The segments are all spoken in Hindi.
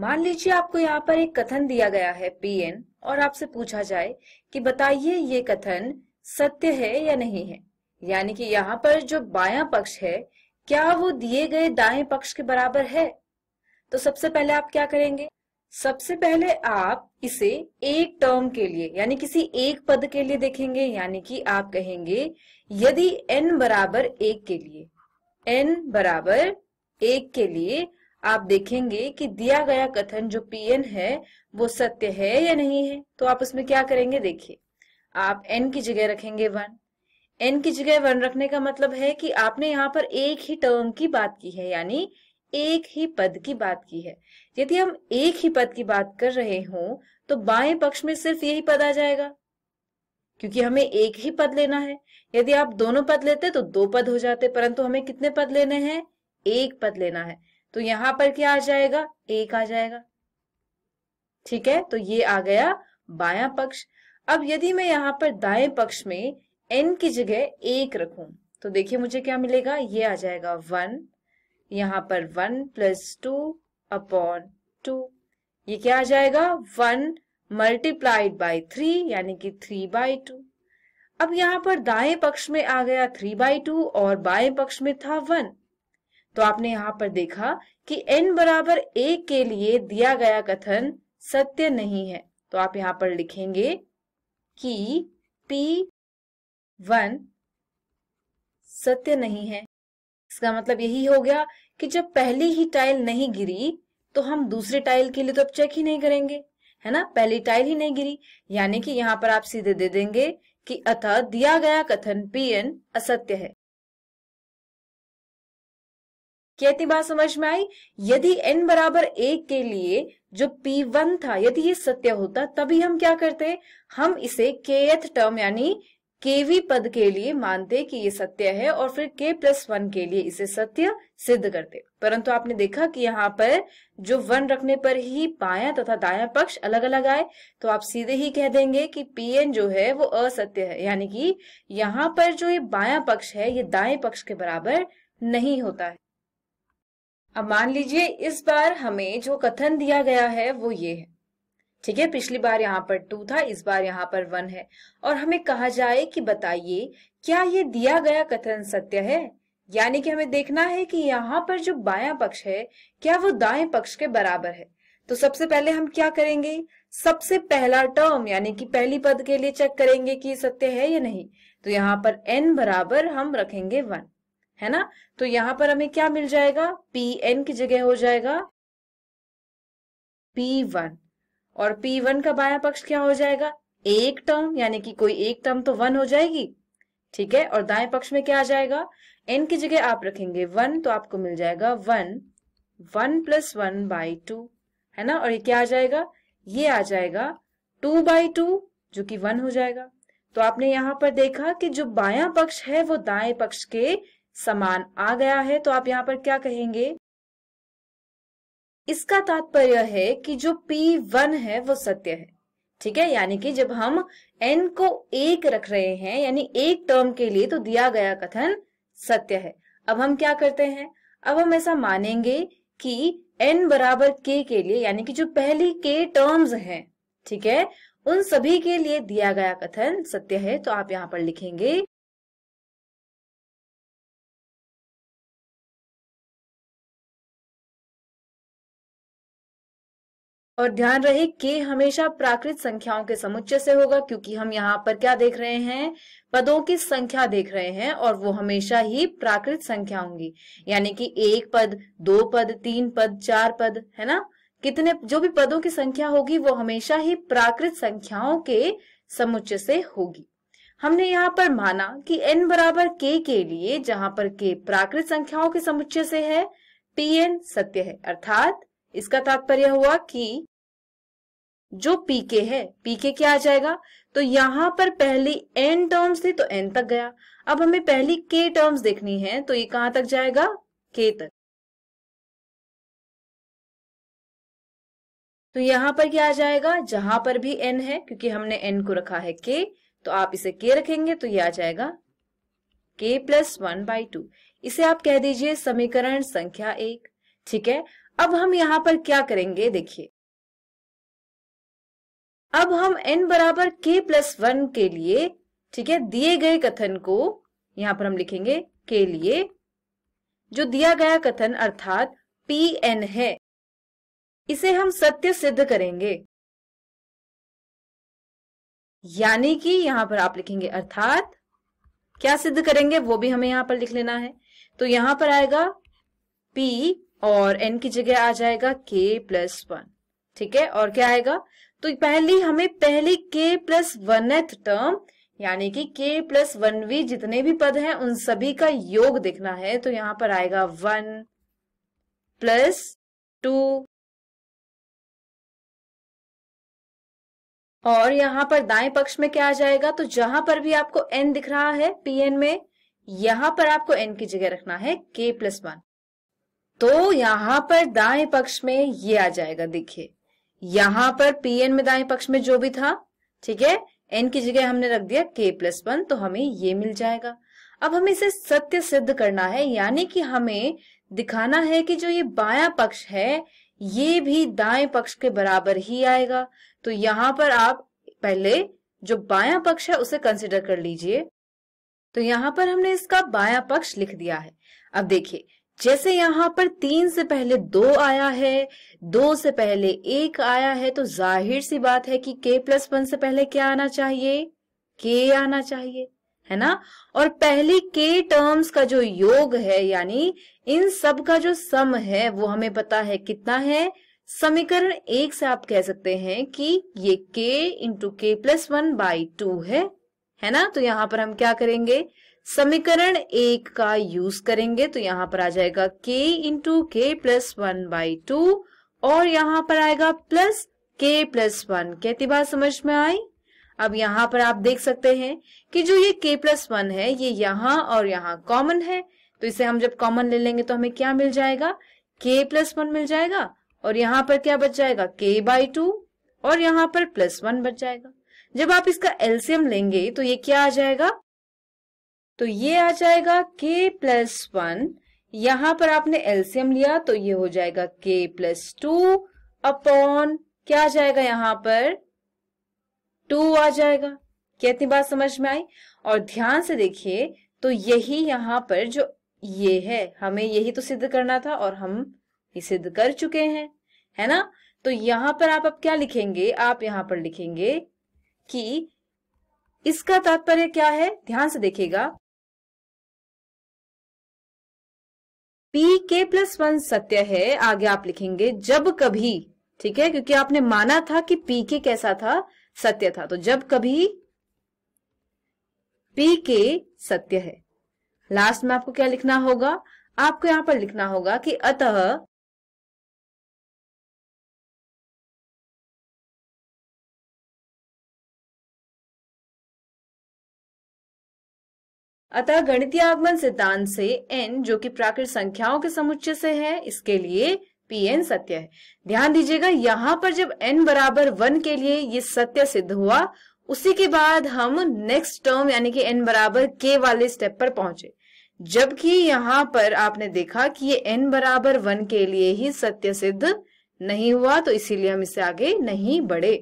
मान लीजिए आपको यहाँ पर एक कथन दिया गया है पी एन और आपसे पूछा जाए कि बताइए ये कथन सत्य है या नहीं है यानी कि यहाँ पर जो बायां पक्ष है क्या वो दिए गए दाएं पक्ष के बराबर है तो सबसे पहले आप क्या करेंगे सबसे पहले आप इसे एक टर्म के लिए यानी किसी एक पद के लिए देखेंगे यानी कि आप कहेंगे यदि एन बराबर एक के लिए एन बराबर एक के लिए आप देखेंगे कि दिया गया कथन जो पीएन है वो सत्य है या नहीं है तो आप उसमें क्या करेंगे देखिए आप एन की जगह रखेंगे वन एन की जगह वन रखने का मतलब है कि आपने यहाँ पर एक ही टर्म की बात की है यानी एक ही पद की बात की है यदि हम एक ही पद की बात कर रहे हो तो बाएं पक्ष में सिर्फ यही पद आ जाएगा क्योंकि हमें एक ही पद लेना है यदि आप दोनों पद लेते तो दो पद हो जाते परंतु हमें कितने पद लेने हैं एक पद लेना है तो यहां पर क्या आ जाएगा एक आ जाएगा ठीक है तो ये आ गया बाया पक्ष अब यदि मैं यहां पर दाएं पक्ष में एन की जगह एक रखूं तो देखिए मुझे क्या मिलेगा ये आ जाएगा वन यहां पर one plus two upon two ये क्या आ जाएगा वन मल्टीप्लाइड बाई थ्री यानी कि थ्री बाई टू अब यहां पर दाएं पक्ष में आ गया थ्री बाई टू और बाएं पक्ष में था वन तो आपने यहाँ पर देखा कि n बराबर एक के लिए दिया गया कथन सत्य नहीं है तो आप यहाँ पर लिखेंगे कि p वन सत्य नहीं है इसका मतलब यही हो गया कि जब पहली ही टाइल नहीं गिरी तो हम दूसरे टाइल के लिए तो अब चेक ही नहीं करेंगे है ना पहली टाइल ही नहीं गिरी यानी कि यहाँ पर आप सीधे दे देंगे कि अतः दिया गया कथन एन असत्य है क्या इतनी बात समझ में आई यदि n बराबर एक के लिए जो p1 था यदि ये सत्य होता तभी हम क्या करते हम इसे kth टर्म यानी केवी पद के लिए मानते कि ये सत्य है और फिर k प्लस वन के लिए इसे सत्य सिद्ध करते परंतु आपने देखा कि यहाँ पर जो वन रखने पर ही बाया तथा दाया पक्ष अलग अलग आए तो आप सीधे ही कह देंगे कि pn जो है वो असत्य है यानी कि यहाँ पर जो ये बाया पक्ष है ये दाएं पक्ष के बराबर नहीं होता है अब मान लीजिए इस बार हमें जो कथन दिया गया है वो ये है ठीक है पिछली बार यहाँ पर टू था इस बार यहाँ पर वन है और हमें कहा जाए कि बताइए क्या ये दिया गया कथन सत्य है यानी कि हमें देखना है कि यहाँ पर जो बाया पक्ष है क्या वो दाएं पक्ष के बराबर है तो सबसे पहले हम क्या करेंगे सबसे पहला टर्म यानी कि पहली पद के लिए चेक करेंगे कि सत्य है या नहीं तो यहाँ पर एन बराबर हम रखेंगे वन है ना तो यहां पर हमें क्या मिल जाएगा पी एन की जगह हो जाएगा पी वन और पी वन का बाया पक्ष क्या हो जाएगा एक टर्म यानी कि कोई एक टर्म तो वन हो जाएगी ठीक है और दाएं पक्ष में क्या आ जाएगा एन की जगह आप रखेंगे वन तो आपको मिल जाएगा one one plus one by two है ना और ये क्या आ जाएगा ये आ जाएगा टू बाई टू जो कि वन हो जाएगा तो आपने यहां पर देखा कि जो बाया पक्ष है वो दाएं पक्ष के समान आ गया है तो आप यहाँ पर क्या कहेंगे इसका तात्पर्य है कि जो P1 है वो सत्य है ठीक है यानी कि जब हम n को एक रख रहे हैं यानी एक टर्म के लिए तो दिया गया कथन सत्य है अब हम क्या करते हैं अब हम ऐसा मानेंगे कि n बराबर k के लिए यानी कि जो पहली k टर्म्स हैं ठीक है उन सभी के लिए दिया गया कथन सत्य है तो आप यहाँ पर लिखेंगे और ध्यान रहे के हमेशा प्राकृत संख्याओं के समुच्चय से होगा क्योंकि हम यहाँ पर क्या देख रहे हैं पदों की संख्या देख रहे हैं और वो हमेशा ही प्राकृत संख्या होंगी यानी कि एक पद दो पद तीन पद चार पद है ना कितने जो भी पदों की संख्या होगी वो हमेशा ही प्राकृत संख्याओं के समुच्चय से होगी हमने यहाँ पर माना कि n बराबर k के लिए जहां पर k प्राकृत संख्याओं के समुच्चय से है pn सत्य है अर्थात इसका तात्पर्य हुआ कि जो पीके है पीके क्या आ जाएगा तो यहां पर पहली एन टर्म्स थी तो एन तक गया अब हमें पहली के टर्म्स देखनी है तो ये कहां तक जाएगा के तक तो यहां पर क्या आ जाएगा जहां पर भी एन है क्योंकि हमने एन को रखा है के तो आप इसे के रखेंगे तो ये आ जाएगा के प्लस वन बाई टू इसे आप कह दीजिए समीकरण संख्या एक ठीक है अब हम यहां पर क्या करेंगे देखिए अब हम n बराबर के प्लस वन के लिए ठीक है दिए गए कथन को यहां पर हम लिखेंगे के लिए जो दिया गया कथन अर्थात पी एन है इसे हम सत्य सिद्ध करेंगे यानी कि यहां पर आप लिखेंगे अर्थात क्या सिद्ध करेंगे वो भी हमें यहां पर लिख लेना है तो यहां पर आएगा पी और एन की जगह आ जाएगा के प्लस वन ठीक है और क्या आएगा तो पहले हमें पहले के प्लस वनथ टर्म यानी कि के प्लस वन वी जितने भी पद हैं उन सभी का योग देखना है तो यहां पर आएगा वन प्लस टू और यहां पर दाएं पक्ष में क्या आ जाएगा तो जहां पर भी आपको एन दिख रहा है pn में यहां पर आपको एन की जगह रखना है के प्लस वन तो यहां पर दाएं पक्ष में ये आ जाएगा देखिए यहां पर पी एन में दाएं पक्ष में जो भी था ठीक है एन की जगह हमने रख दिया के प्लस वन तो हमें ये मिल जाएगा अब हमें इसे सत्य सिद्ध करना है यानी कि हमें दिखाना है कि जो ये बाया पक्ष है ये भी दाएं पक्ष के बराबर ही आएगा तो यहां पर आप पहले जो बाया पक्ष है उसे कंसिडर कर लीजिए तो यहां पर हमने इसका बाया पक्ष लिख दिया है अब देखिए जैसे यहां पर तीन से पहले दो आया है दो से पहले एक आया है तो जाहिर सी बात है कि के प्लस वन से पहले क्या आना चाहिए के आना चाहिए है ना और पहली के टर्म्स का जो योग है यानी इन सब का जो सम है वो हमें पता है कितना है समीकरण एक से आप कह सकते हैं कि ये के into K plus one by two है है ना तो यहाँ पर हम क्या करेंगे समीकरण एक का यूज करेंगे तो यहाँ पर आ जाएगा k into K plus one by two और यहाँ पर आएगा प्लस k प्लस वन कहती बात समझ में आई अब यहाँ पर आप देख सकते हैं कि जो ये k प्लस वन है ये यहाँ और यहाँ कॉमन है तो इसे हम जब कॉमन ले लेंगे तो हमें क्या मिल जाएगा k प्लस वन मिल जाएगा और यहाँ पर क्या बच जाएगा k बाई टू और यहाँ पर प्लस वन बच जाएगा जब आप इसका एल्सियम लेंगे तो ये क्या आ जाएगा तो ये आ जाएगा के प्लस वन यहां पर आपने एल्सियम लिया तो ये हो जाएगा के प्लस टू अपॉन क्या आ जाएगा यहां पर टू आ जाएगा क्या इतनी बात समझ में आई और ध्यान से देखिए तो यही यहां पर जो ये है हमें यही तो सिद्ध करना था और हम ये सिद्ध कर चुके हैं है ना तो यहां पर आप अब क्या लिखेंगे आप यहां पर लिखेंगे कि इसका तात्पर्य क्या है ध्यान से देखिएगा पी के प्लस वन सत्य है आगे आप लिखेंगे जब कभी ठीक है क्योंकि आपने माना था कि पी के कैसा था सत्य था तो जब कभी पी के सत्य है लास्ट में आपको क्या लिखना होगा आपको यहां पर लिखना होगा कि अतः अतः गणितीय आगमन सिद्धांत से एन जो कि प्राकृत संख्याओं के समुच्चय से है इसके लिए पी एन सत्य है ध्यान दीजिएगा यहाँ पर जब एन बराबर वन के लिए ये सत्य सिद्ध हुआ उसी के बाद हम नेक्स्ट टर्म यानी कि एन बराबर के वाले स्टेप पर पहुंचे जबकि यहाँ पर आपने देखा कि ये एन बराबर वन के लिए ही सत्य सिद्ध नहीं हुआ तो इसीलिए हम इसे आगे नहीं बढ़े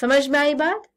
समझ में आई बात